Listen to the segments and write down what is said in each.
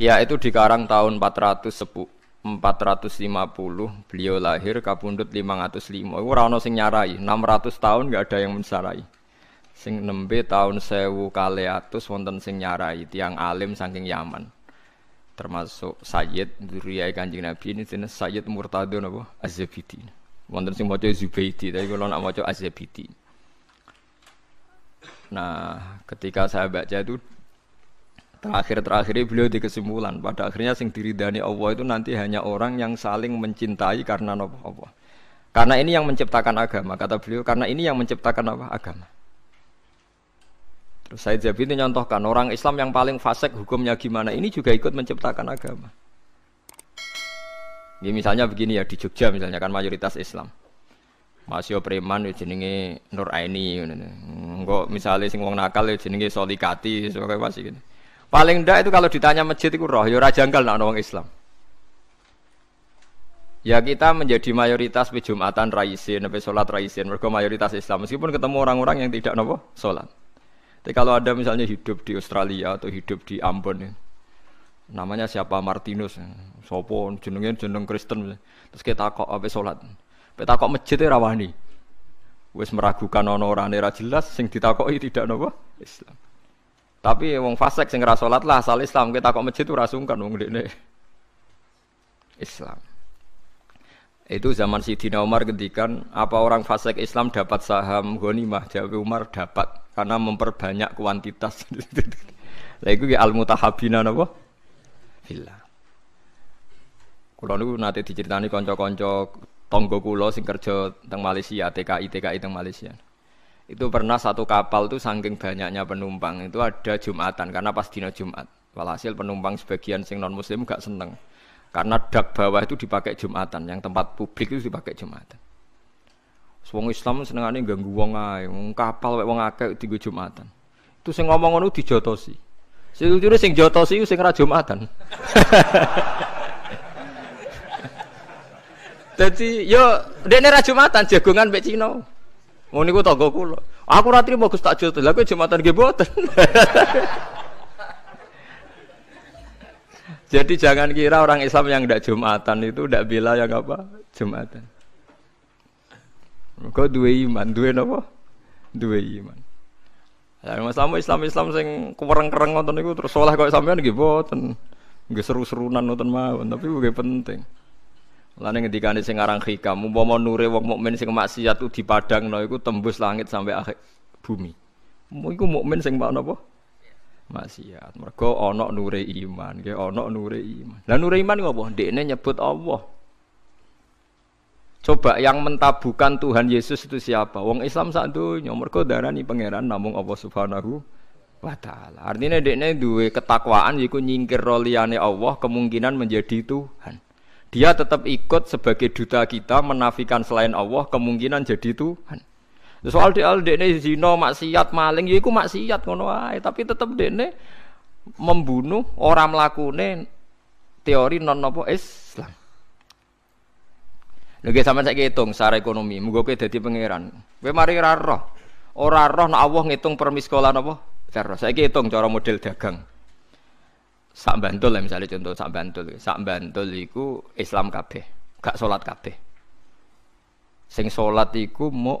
Ya itu di Karang tahun 410, 450, beliau lahir kapundut 505. Iku ora ono sing nyarai, 600 tahun nggak ada yang mensarai. Sing nembe tahun sewu kaleatus wonten sing nyarai tiang alim saking Yaman. Termasuk Sayyid Duriyai Kanjeng Nabi ini sini Sayyid Murtado nabo az Wonten sing maca Zubaidi, tapi kalau nak maca az Nah, ketika saya baca itu Terakhir-terakhir beliau di kesimpulan. Pada akhirnya sing diridani Allah itu nanti hanya orang yang saling mencintai karena nopo Allah. Karena ini yang menciptakan agama, kata beliau. Karena ini yang menciptakan apa? Agama. Terus saya jadi itu nyontohkan orang Islam yang paling fasik hukumnya gimana ini juga ikut menciptakan agama. ini misalnya begini ya di Jogja misalnya kan mayoritas Islam. Masih preman ya jenenge Nur Aini misalnya sing wong nakal ya jenenge Solikati sebagai masih gitu. Paling ndak itu kalau ditanya masjid itu roh, ya ora janggal nak wong Islam. Ya kita menjadi mayoritas di Jumatan raisin, sampai sholat raisin, mereka mayoritas Islam. Meskipun ketemu orang-orang yang tidak nopo sholat. Tapi kalau ada misalnya hidup di Australia atau hidup di Ambon, ya. namanya siapa Martinus, ya. Sopo, jenengnya jeneng Kristen, ya. terus kita kok apa sholat, kita kok masjid ya rawani, wes meragukan ono orang jelas, sing ditakoki tidak nopo Islam. Tapi wong fasik sing ora salat lah asal Islam kita kok masjid ora sungkan wong dekne. Islam. Itu zaman Sidina Umar gendikan apa orang fasik Islam dapat saham ghanimah? Jawab Umar dapat karena memperbanyak kuantitas. Lah iku ki ya al-mutahabina napa? Billah. Kulo niku nate diceritani kanca-kanca tangga kula sing kerja teng Malaysia, TKI TKI teng Malaysia. Itu pernah satu kapal itu saking banyaknya penumpang itu ada Jumatan karena pas dina Jumat. Walhasil penumpang sebagian sing non muslim gak seneng. Karena dak bawah itu dipakai Jumatan, yang tempat publik itu dipakai Jumatan. Wong Islam seneng aneh ganggu wong ae, wong kapal wae wong akeh digo Jumatan. Itu sing ngomong ngono dijotosi. Sing sing jotosi sing ra Jumatan. Jadi yo dene ra Jumatan jagongan mek Cina. Mau oh, niku tau kula. Aku ratri mau Gus tak Lah kowe jumatan nggih Jadi jangan kira orang Islam yang tidak jumatan itu tidak bela yang apa jumatan. Kau dua iman, dua apa? Dua iman. Ya, Islam Islam Islam sing kuwereng-kereng nonton itu terus soleh kau sampean nggih boten. seru-serunan nonton mau, tapi gue penting. Lan Lane ngendikane sing aran hikam, umpama nure wong mukmin sing maksiat ku dipadangno iku tembus langit sampai akhir bumi. Iku mukmin sing makna apa? Maksiat. Mergo ana nure iman, nggih ana nure iman. Lah nure iman apa? Ndekne nyebut Allah. Coba yang mentabukan Tuhan Yesus itu siapa? Wong Islam sak donya mergo darani pangeran namung Allah Subhanahu wa taala. Artinya dekne duwe ketakwaan yaiku nyingkir roliane Allah kemungkinan menjadi Tuhan dia tetap ikut sebagai duta kita menafikan selain Allah kemungkinan jadi Tuhan. Soal dia dekne zina maksiat maling ya iku maksiat ngono ae, tapi tetap Dene membunuh orang melakukan teori non nopo Islam. Lha ge sampean hitung secara ekonomi, mugo kowe dadi pangeran. Kowe mari ora roh. Ora roh nek Allah ngitung permiskolan apa? Terus saya hitung cara model dagang sak bantul lah misalnya contoh sak bantul sak bantul iku Islam kabeh gak sholat kabeh sing sholat iku mau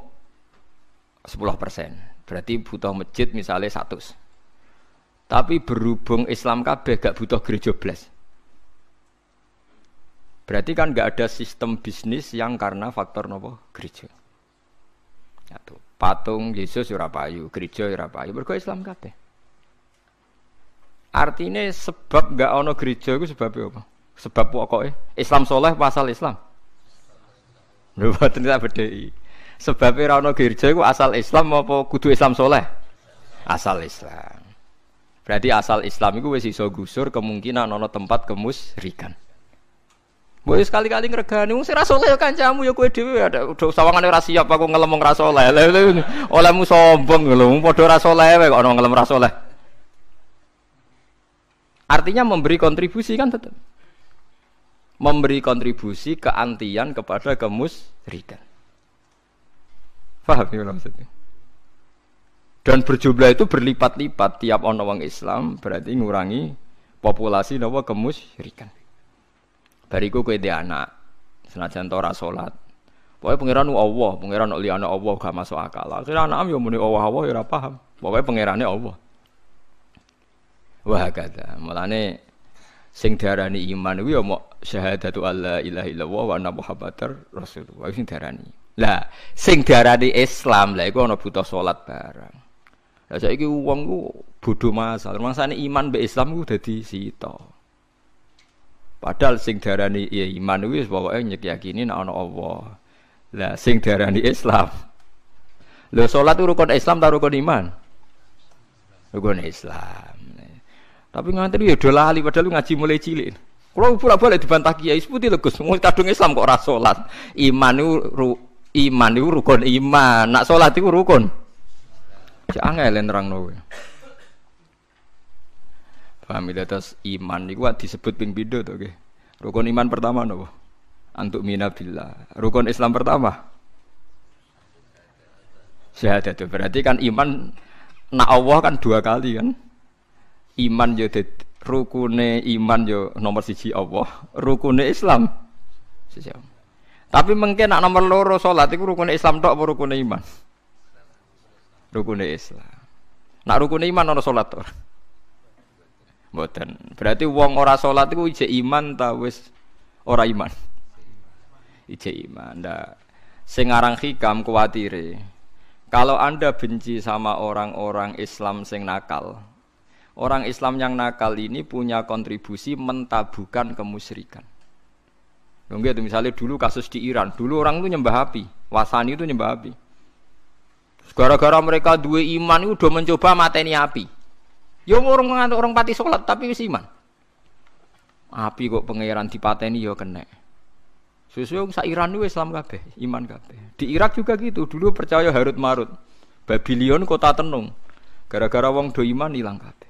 sepuluh persen berarti butuh masjid misalnya satu. tapi berhubung Islam kabeh gak butuh gereja belas berarti kan gak ada sistem bisnis yang karena faktor nopo gereja patung Yesus Surabaya gereja Surabaya berkah Islam kabeh Artinya sebab nggak ono gereja itu sebab apa? Sebab pokoknya Islam soleh pasal Islam. Lupa ternyata beda. Sebab Sebabe ono gereja itu asal Islam apa kudu Islam soleh? Asal Islam. Berarti asal Islam itu masih iso gusur kemungkinan ono tempat kemusrikan. Boleh sekali-kali ngeregani, wong sing ra kan jamu ya kue dewi ada sawangane ya, ya siap aku ngelem wong ra saleh. Olehmu sombong loh. padha ra saleh kok ono ngelem ra Artinya memberi kontribusi kan tetap. Memberi kontribusi keantian kepada kemusrikan. Faham ya maksudnya? Dan berjumlah itu berlipat-lipat tiap orang orang Islam berarti ngurangi populasi nawa kemusyrikan. Bariku ke dia anak senajan tora solat. Pokoknya pangeran Allah, pangeran liya anak Allah gak masuk akal. Kira anak am yang muni Allah Allah ya paham. Pokoknya pangerannya Allah. Wah kata. Mulane sing darani iman wi ya mok syahadatu alla ilaha illallah wa anna muhammadar rasulullah sing darani. Lah sing darani Islam lah iku ana butuh salat bareng. Lah saiki wong ku bodho masal. Mangsane iman be Islam ku dadi situ. Padahal sing darani ya iman wis pokoke nyek yakini nek ana Allah. Lah sing darani Islam. Lho salat rukun Islam ta rukun iman? Rukun Islam. Tapi nganti ya udah lali padahal ngaji mulai cilik. Kalau pura balik dibantah kiai seperti legus, mau kadung Islam kok ras sholat. Iman itu ru, iman itu rukun iman. Nak sholat itu rukun. Jangan ngelen terang nawe. Paham ya atas iman itu disebut ping bido tuh, okay? Rukun iman pertama nopo. Antuk minabillah. Rukun Islam pertama. Sehat itu ya, berarti kan iman nak Allah kan dua kali kan iman yo rukune iman yo nomor siji Allah, rukune Islam. Siji Tapi mungkin nak nomor loro salat iku rukune Islam tok apa rukune iman? Rukune Islam. Nak rukune iman ana salat to. Mboten. Berarti wong ora salat iku ijek iman ta wis ora iman? Ijek iman. Ndak. Sing aran hikam kuwatire. Kalau Anda benci sama orang-orang Islam sing nakal, orang Islam yang nakal ini punya kontribusi mentabukan kemusyrikan. Nggak itu misalnya dulu kasus di Iran, dulu orang itu nyembah api, wasani itu nyembah api. Gara-gara mereka dua iman itu udah mencoba mateni api. Ya orang orang pati sholat tapi wis iman. Api kok pangeran dipateni ya kena. Sesuai sa Iran itu Islam kabeh, iman kabeh. Di Irak juga gitu, dulu percaya harut marut. Babylon kota tenung. Gara-gara wong do iman hilang kabeh.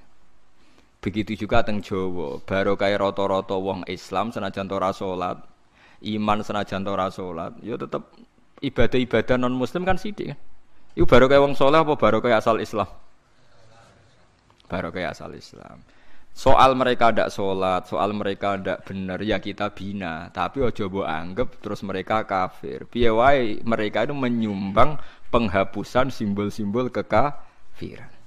Begitu juga teng Jawa, kayak roto-roto wong Islam senajan ora salat, iman senajan ora salat, ya tetep ibadah-ibadah non muslim kan sithik kan. Iku kayak wong saleh apa baru kayak asal Islam? baru kayak asal Islam. Soal mereka ndak sholat, soal mereka ndak bener ya kita bina. Tapi ojo mbok anggap terus mereka kafir. Piye mereka itu menyumbang penghapusan simbol-simbol kekafiran.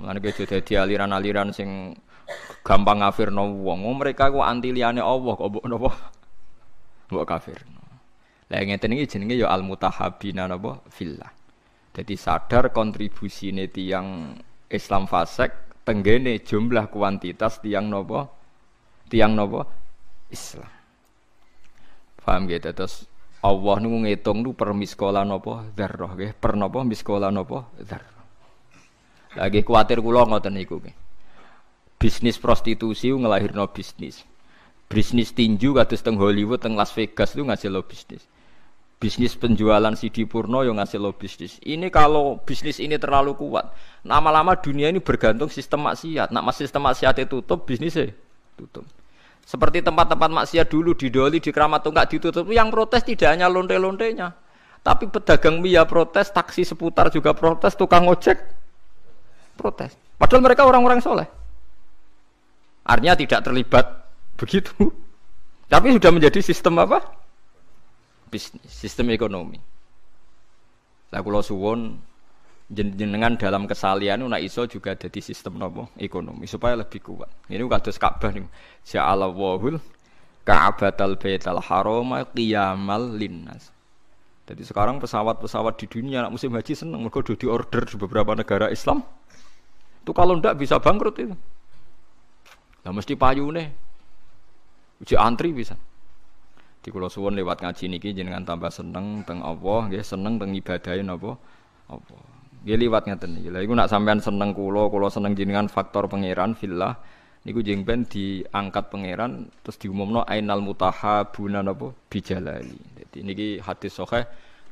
Mulane gitu dadi aliran-aliran sing gampang ngafirno wong. Oh, mereka ku anti liyane Allah kok mbok napa? Mbok kafirno. Lah ngeten iki jenenge ya al mutahabina napa fillah. Jadi sadar kontribusi neti yang Islam fasek tenggene jumlah kuantitas tiang nopo tiang nopo Islam. Paham gitu terus Allah nunggu ngitung lu per miskola nopo darroh gitu per nopo miskola nopo darroh lagi khawatir kulo ngoten niku. Bisnis prostitusi no bisnis. Bisnis tinju kados teng Hollywood teng Las Vegas itu ngasih lo bisnis. Bisnis penjualan CD porno yang ngasih lo bisnis. Ini kalau bisnis ini terlalu kuat, lama-lama dunia ini bergantung sistem maksiat. Nak sistem maksiat itu tutup, bisnisnya tutup. Seperti tempat-tempat maksiat dulu di Doli, di Keramat nggak ditutup. Yang protes tidak hanya lonte-lontenya, tapi pedagang mie ya protes, taksi seputar juga protes, tukang ojek protes. Padahal mereka orang-orang soleh. Artinya tidak terlibat begitu. Tapi sudah menjadi sistem apa? Bisnis, sistem ekonomi. Lah kula suwon jenengan dalam kesalian nak iso juga jadi sistem nopo ekonomi supaya lebih kuat. Ini kados Ka'bah niku. Ja'alallahul Ka'batal Baital Harama qiyamal linnas. Jadi sekarang pesawat-pesawat di dunia nak musim haji seneng mergo di order di beberapa negara Islam itu kalau ndak bisa bangkrut itu. Lah mesti payune. Uji antri bisa. Di kula suwun lewat ngaji niki jenengan tambah seneng teng Allah, nggih seneng teng ibadahe napa? Apa? Nggih liwat ngeten teni. Lah iku nak sampean seneng kula, kula seneng jenengan faktor pangeran fillah niku jeng ben diangkat pangeran terus diumumno ainal mutahabuna napa bijalali. Dadi niki hadis sahih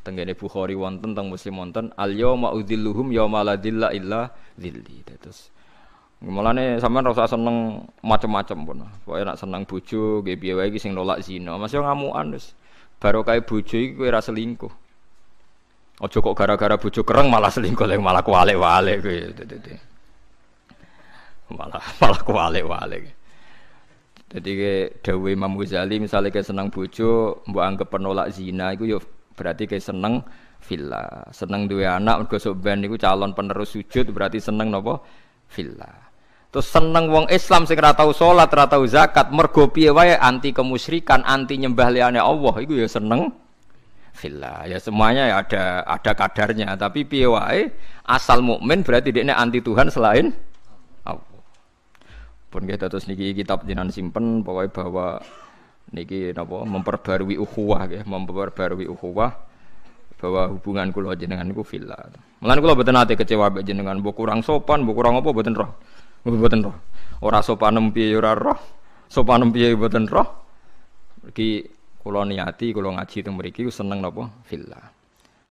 tenggene Bukhari wonten teng Muslim wonten al yauma udzilluhum yauma la dzilla illa dzilli. Terus Mulane sampean ora usah seneng macem-macem pun. Pokoke nak seneng bojo nggih piye wae iki sing nolak zina, masih ngamukan wis. Barokahe bojo iki kowe ora selingkuh. Aja kok gara-gara bojo kereng malah selingkuh lek malah kuwalik wale kowe. Malah malah kuwalik wale Jadi ke Dawe Imam Ghazali misalnya kayak senang bojo, mbok anggap penolak zina itu yo berarti kayak seneng villa seneng dua anak gosok ben itu calon penerus sujud berarti seneng nopo villa terus seneng wong Islam sing ora tau salat ora tau zakat mergo piye wae anti kemusyrikan anti nyembah liyane Allah itu ya seneng villa ya semuanya ya ada ada kadarnya tapi piye asal mukmin berarti dia anti Tuhan selain Allah pun kita terus niki kitab jinan simpen pokoknya bahwa niki napa memperbarui ukhuwah ya, memperbarui ukhuwah bahwa hubungan kula jenengan niku villa. Mulane kula mboten kecewa mbek jenengan, mbok kurang sopan, mbok kurang apa mboten roh. Mboten roh. Ora ora roh. Sopanem piye mboten roh. Iki kula niati kula ngaji teng mriki seneng napa villa.